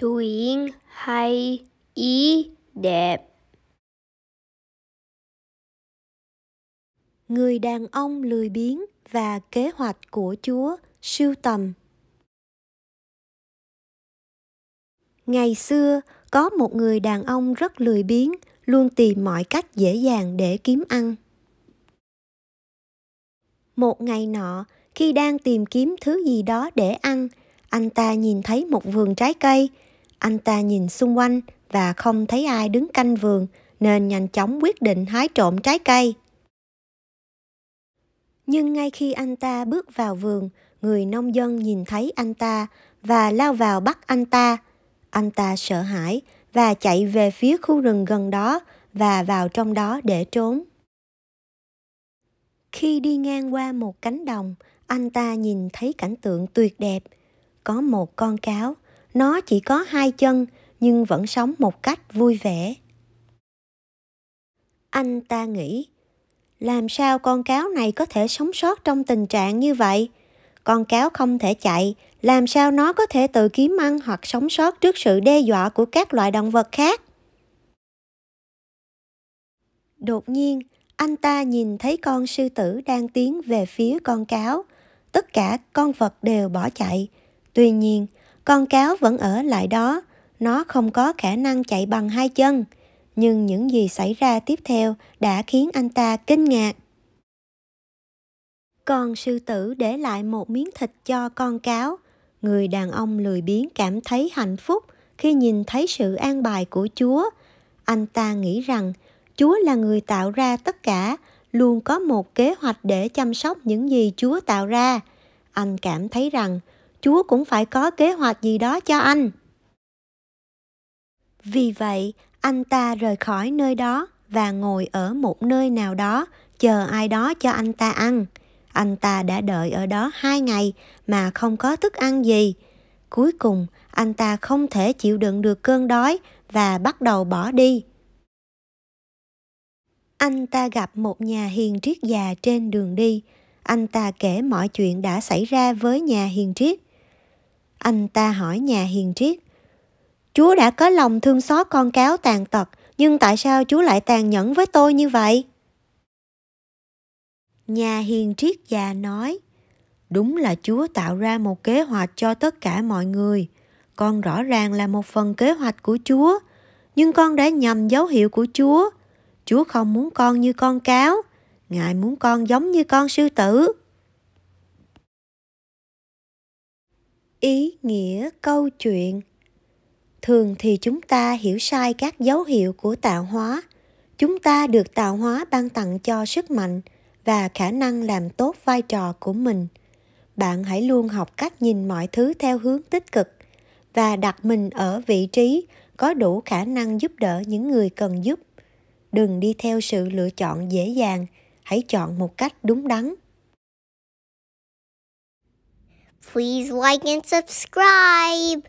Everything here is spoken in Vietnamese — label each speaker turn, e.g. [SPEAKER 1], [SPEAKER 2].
[SPEAKER 1] doing hay ý đẹp người đàn ông lười biếng và kế hoạch của chúa siêu tầm ngày xưa có một người đàn ông rất lười biếng luôn tìm mọi cách dễ dàng để kiếm ăn một ngày nọ khi đang tìm kiếm thứ gì đó để ăn anh ta nhìn thấy một vườn trái cây anh ta nhìn xung quanh và không thấy ai đứng canh vườn nên nhanh chóng quyết định hái trộm trái cây. Nhưng ngay khi anh ta bước vào vườn, người nông dân nhìn thấy anh ta và lao vào bắt anh ta. Anh ta sợ hãi và chạy về phía khu rừng gần đó và vào trong đó để trốn. Khi đi ngang qua một cánh đồng, anh ta nhìn thấy cảnh tượng tuyệt đẹp. Có một con cáo nó chỉ có hai chân nhưng vẫn sống một cách vui vẻ anh ta nghĩ làm sao con cáo này có thể sống sót trong tình trạng như vậy con cáo không thể chạy làm sao nó có thể tự kiếm ăn hoặc sống sót trước sự đe dọa của các loại động vật khác đột nhiên anh ta nhìn thấy con sư tử đang tiến về phía con cáo tất cả con vật đều bỏ chạy tuy nhiên con cáo vẫn ở lại đó, nó không có khả năng chạy bằng hai chân. Nhưng những gì xảy ra tiếp theo đã khiến anh ta kinh ngạc. Con sư tử để lại một miếng thịt cho con cáo. Người đàn ông lười biếng cảm thấy hạnh phúc khi nhìn thấy sự an bài của Chúa. Anh ta nghĩ rằng Chúa là người tạo ra tất cả, luôn có một kế hoạch để chăm sóc những gì Chúa tạo ra. Anh cảm thấy rằng chúa cũng phải có kế hoạch gì đó cho anh vì vậy anh ta rời khỏi nơi đó và ngồi ở một nơi nào đó chờ ai đó cho anh ta ăn anh ta đã đợi ở đó hai ngày mà không có thức ăn gì cuối cùng anh ta không thể chịu đựng được cơn đói và bắt đầu bỏ đi anh ta gặp một nhà hiền triết già trên đường đi anh ta kể mọi chuyện đã xảy ra với nhà hiền triết anh ta hỏi nhà hiền triết. Chúa đã có lòng thương xót con cáo tàn tật, nhưng tại sao Chúa lại tàn nhẫn với tôi như vậy? Nhà hiền triết già nói, đúng là Chúa tạo ra một kế hoạch cho tất cả mọi người. Con rõ ràng là một phần kế hoạch của Chúa, nhưng con đã nhầm dấu hiệu của Chúa. Chúa không muốn con như con cáo, Ngài muốn con giống như con sư tử. ý nghĩa câu chuyện thường thì chúng ta hiểu sai các dấu hiệu của tạo hóa chúng ta được tạo hóa ban tặng cho sức mạnh và khả năng làm tốt vai trò của mình bạn hãy luôn học cách nhìn mọi thứ theo hướng tích cực và đặt mình ở vị trí có đủ khả năng giúp đỡ những người cần giúp đừng đi theo sự lựa chọn dễ dàng hãy chọn một cách đúng đắn Please like and subscribe.